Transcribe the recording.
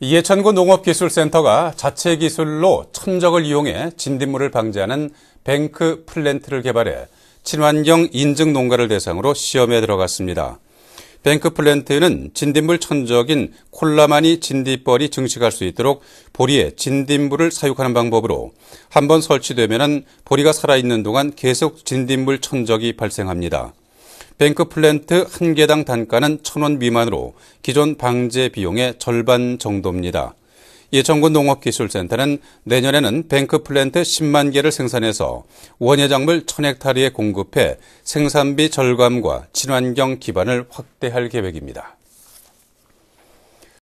예천구 농업기술센터가 자체 기술로 천적을 이용해 진딧물을 방지하는 뱅크 플랜트를 개발해 친환경 인증 농가를 대상으로 시험에 들어갔습니다. 뱅크 플랜트는 진딧물 천적인 콜라마니 진딧벌이 증식할 수 있도록 보리에 진딧물을 사육하는 방법으로 한번 설치되면 보리가 살아있는 동안 계속 진딧물 천적이 발생합니다. 뱅크플랜트 한 개당 단가는 천원 미만으로 기존 방제 비용의 절반 정도입니다. 예천군 농업기술센터는 내년에는 뱅크플랜트 10만 개를 생산해서 원예작물 1000헥타리에 공급해 생산비 절감과 친환경 기반을 확대할 계획입니다.